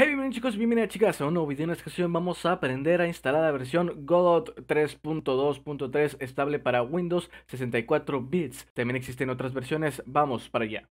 Hey, bienvenidos chicos, bienvenidas chicas a un nuevo video. En esta ocasión vamos a aprender a instalar la versión Godot 3.2.3 estable para Windows 64 bits. También existen otras versiones, vamos para allá.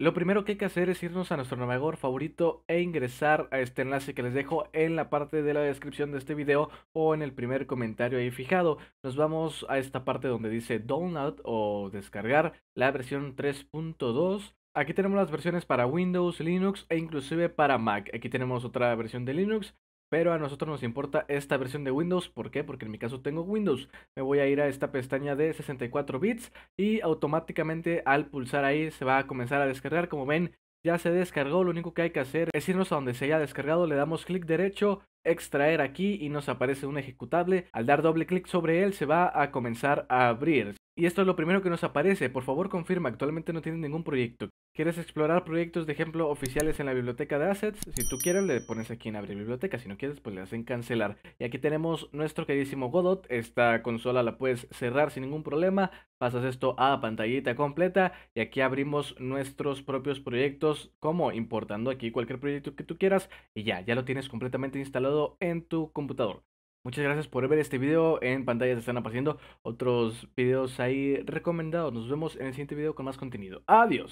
Lo primero que hay que hacer es irnos a nuestro navegador favorito e ingresar a este enlace que les dejo en la parte de la descripción de este video o en el primer comentario ahí fijado. Nos vamos a esta parte donde dice download o descargar la versión 3.2. Aquí tenemos las versiones para Windows, Linux e inclusive para Mac. Aquí tenemos otra versión de Linux pero a nosotros nos importa esta versión de Windows. ¿Por qué? Porque en mi caso tengo Windows. Me voy a ir a esta pestaña de 64 bits y automáticamente al pulsar ahí se va a comenzar a descargar. Como ven, ya se descargó. Lo único que hay que hacer es irnos a donde se haya descargado. Le damos clic derecho, extraer aquí y nos aparece un ejecutable. Al dar doble clic sobre él se va a comenzar a abrir. Y esto es lo primero que nos aparece. Por favor, confirma. Actualmente no tienes ningún proyecto. ¿Quieres explorar proyectos de ejemplo oficiales en la biblioteca de assets? Si tú quieres, le pones aquí en abrir biblioteca. Si no quieres, pues le hacen cancelar. Y aquí tenemos nuestro queridísimo Godot. Esta consola la puedes cerrar sin ningún problema. Pasas esto a pantallita completa. Y aquí abrimos nuestros propios proyectos. Como importando aquí cualquier proyecto que tú quieras. Y ya, ya lo tienes completamente instalado en tu computador. Muchas gracias por ver este video. En pantalla se están apareciendo otros videos ahí recomendados. Nos vemos en el siguiente video con más contenido. Adiós.